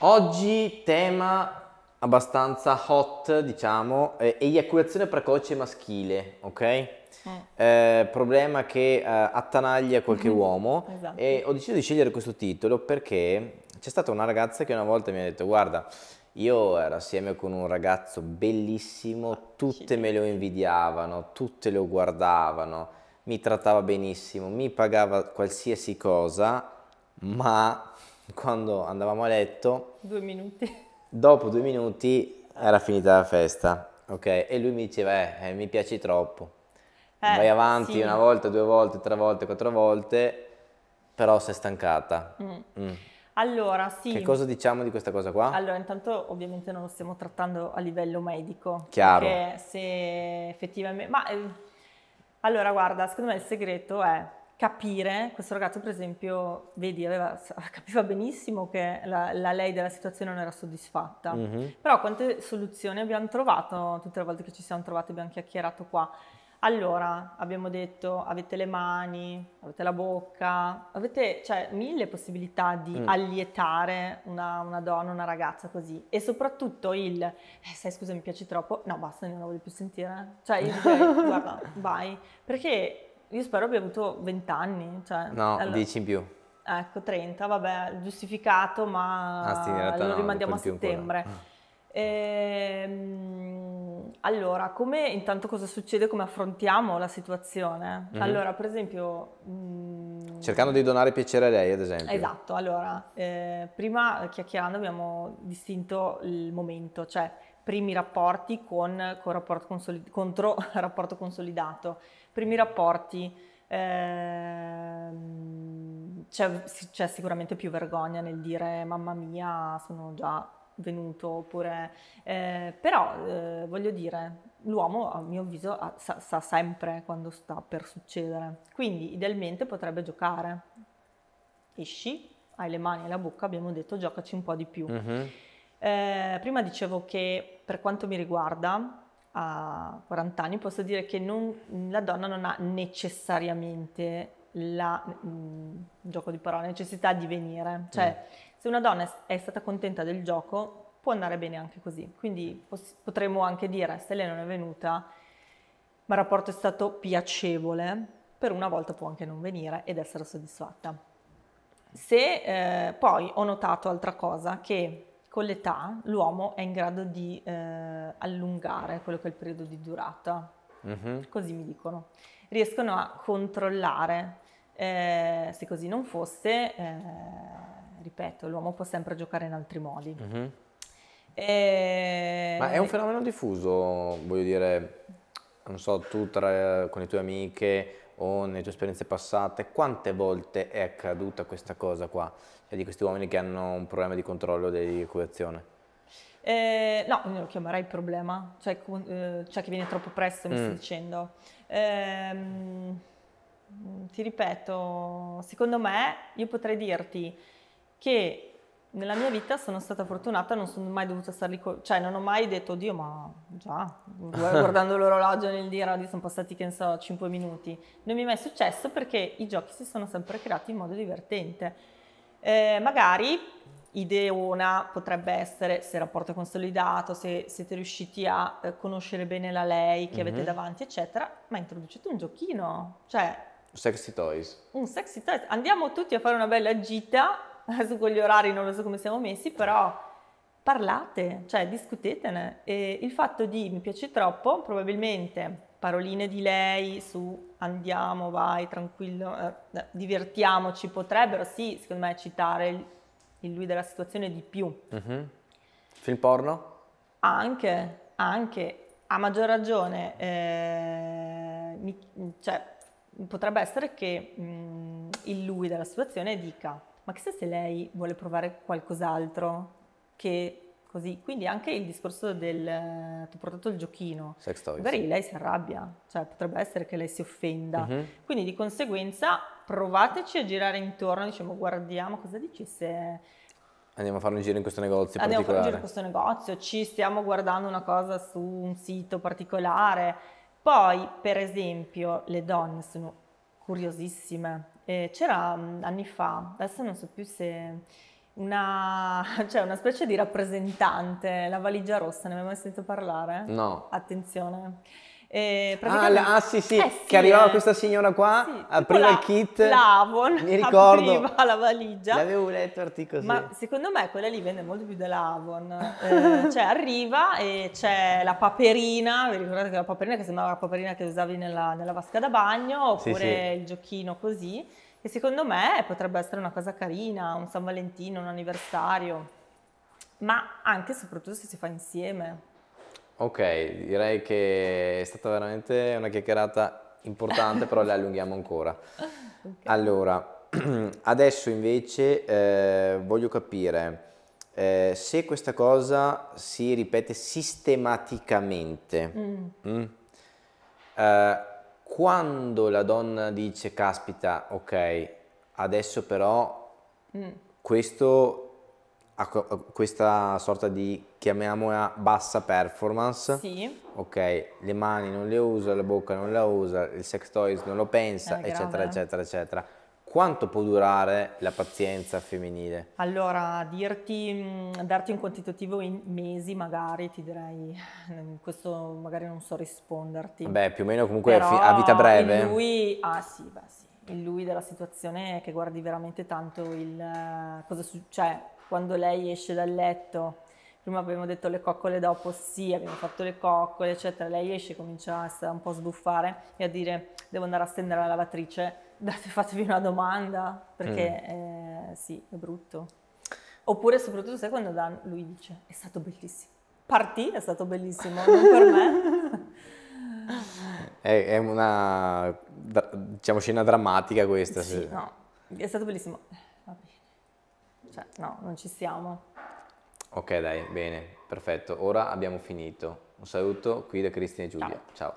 Oggi tema abbastanza hot, diciamo, eh, eiaculazione precoce maschile, ok? Eh. Eh, problema che eh, attanaglia qualche mm-hmm. uomo esatto. e ho deciso di scegliere questo titolo perché c'è stata una ragazza che una volta mi ha detto guarda io ero assieme con un ragazzo bellissimo, ah, tutte me lo invidiavano, tutte lo guardavano, mi trattava benissimo, mi pagava qualsiasi cosa, ma quando andavamo a letto... Due minuti. Dopo due minuti era finita la festa, ok? E lui mi diceva, eh, eh mi piaci troppo. Eh, Vai avanti sì. una volta, due volte, tre volte, quattro volte, però sei stancata. Mm. Mm. Allora, sì. Che cosa diciamo di questa cosa qua? Allora, intanto ovviamente non lo stiamo trattando a livello medico. Chiaro. Perché se effettivamente... Ma... Eh, allora, guarda, secondo me il segreto è capire, questo ragazzo per esempio, vedi, aveva, capiva benissimo che la, la, lei della situazione non era soddisfatta, mm-hmm. però quante soluzioni abbiamo trovato tutte le volte che ci siamo trovati, abbiamo chiacchierato qua. Allora, abbiamo detto, avete le mani, avete la bocca, avete cioè, mille possibilità di mm. allietare una, una, donna, una ragazza così. E soprattutto il, eh, sai scusa mi piace troppo, no basta, non la voglio più sentire. Eh. Cioè io guarda, vai. Perché io spero abbia avuto 20 anni. Cioè, no, allora, 10 in più. Ecco, 30, vabbè, giustificato, ma ah, sì, lo no, rimandiamo a settembre. Ah. Ehm... Allora, come intanto cosa succede, come affrontiamo la situazione? Mm-hmm. Allora, per esempio... Mh... Mm, Cercando di donare piacere a lei, ad esempio. Esatto, allora, eh, prima eh, chiacchierando abbiamo distinto il momento, cioè primi rapporti con, con rapporto consolid- contro rapporto consolidato, primi rapporti... Eh, c'è, c'è sicuramente più vergogna nel dire mamma mia sono già venuto, oppure, eh, però eh, voglio dire, l'uomo a mio avviso ha, sa, sa, sempre quando sta per succedere, quindi idealmente potrebbe giocare, esci, hai le mani e la bocca, abbiamo detto giocaci un po' di più. Uh-huh. Eh, prima dicevo che per quanto mi riguarda, a 40 anni posso dire che non, la donna non ha necessariamente la mh, mm, gioco di parole, necessità di venire. Cioè, mm. se una donna è stata contenta del gioco, può andare bene anche così. Quindi poss- potremmo anche dire, se lei non è venuta, ma il rapporto è stato piacevole, per una volta può anche non venire ed essere soddisfatta. Se eh, poi ho notato altra cosa, che con l'età l'uomo è in grado di eh, allungare quello che è il periodo di durata, mm-hmm. così mi dicono, riescono a controllare eh, se così non fosse, eh, ripeto, l'uomo può sempre giocare in altri modi. Mm-hmm. E... Eh, Ma è un fenomeno diffuso, voglio dire, non so, tu tra, con le tue amiche o nelle tue esperienze passate, quante volte è accaduta questa cosa qua, cioè di questi uomini che hanno un problema di controllo dell'equazione? Eh, no, non lo chiamerei problema, cioè, eh, cioè, che viene troppo presto, mi mm. stai dicendo. Ehm Mm, ti ripeto, secondo me io potrei dirti che nella mia vita sono stata fortunata, non sono mai dovuta stare lì, co- cioè non ho mai detto, Dio, ma già, guardando l'orologio nel dire, sono passati, che ne so, 5 minuti. Non mi è mai successo perché i giochi si sono sempre creati in modo divertente. Eh, magari ideona potrebbe essere se il rapporto è consolidato, se siete riusciti a eh, conoscere bene la lei che mm-hmm. avete mhm. davanti, eccetera, ma introducete un giochino, cioè Sexy Toys. Un mm, Sexy Toys. Andiamo tutti a fare una bella gita, adesso con gli orari non lo so come siamo messi, però parlate, cioè discutetene. E il fatto di mi piace troppo, probabilmente paroline di lei su andiamo, vai, tranquillo, eh, eh divertiamoci, potrebbero sì, secondo me, citare il, il lui della situazione di più. Mm-hmm. Film porno? Anche, anche, a maggior ragione, eh, mi, cioè potrebbe essere che mh, il lui della situazione dica ma chissà se lei vuole provare qualcos'altro che così. Quindi anche il discorso del ti ho portato il giochino, Sex toys. magari lei si arrabbia, cioè potrebbe essere che lei si offenda. Mm-hmm. Quindi di conseguenza provateci a girare intorno, diciamo guardiamo cosa dici se... Andiamo a fare un giro in questo negozio Andiamo a fare un giro in questo negozio, ci stiamo guardando una cosa su un sito particolare, poi, per esempio, le donne sono curiosissime. Eh, c'era mm, anni fa, adesso non so più se una, cioè una specie di rappresentante, la valigia rossa, ne avevo mai sentito parlare? No. Attenzione eh, praticamente... ah, ah, sì, sì, eh, sì che arrivava eh. questa signora qua, sì, apriva la, il kit, l'Avon, mi ricordo, apriva la valigia. L'avevo letto articoli. Ma secondo me quella lì vende molto più dell'Avon. Eh, cioè arriva e c'è la paperina, vi ricordate che la paperina che sembrava la paperina che usavi nella, nella vasca da bagno, oppure sì, il giochino così. E secondo me potrebbe essere una cosa carina, un San Valentino, un anniversario, ma anche e soprattutto se si fa insieme. Ok, direi che è stata veramente una chiacchierata importante, però la allunghiamo ancora. Okay. Allora, adesso invece eh, voglio capire eh, se questa cosa si ripete sistematicamente. Mm. Mm, eh, quando la donna dice, caspita, ok, adesso però mm. questo ha questa sorta di, chiamiamola, bassa performance. Sì. Ok, le mani non le usa, la bocca non la usa, il sex toys non lo pensa, eh, eccetera, eccetera, eccetera. Quanto può durare la pazienza femminile? Allora, dirti, darti un quantitativo in mesi magari, ti direi, mm, questo magari non so risponderti. Beh, più o meno comunque Però a vita breve. Lui, ah sì, beh sì il lui della situazione è che guardi veramente tanto il eh, cosa succede cioè, quando lei esce dal letto. Prima abbiamo detto le coccole dopo, sì, abbiamo fatto le coccole, eccetera. Lei esce, e comincia a un po' a sbuffare e a dire devo andare a stendere la lavatrice, date, fatevi una domanda, perché mm. eh, sì, è brutto. Oppure soprattutto sai quando Dan lui dice è stato bellissimo. Partì è stato bellissimo, non per me. È, è una diciamo, scena drammatica questa. Sì, se... no, è stato bellissimo. Cioè, no, non ci siamo. Ok, dai, bene, perfetto. Ora abbiamo finito. Un saluto qui da Cristina e Giulia. Ciao. Ciao.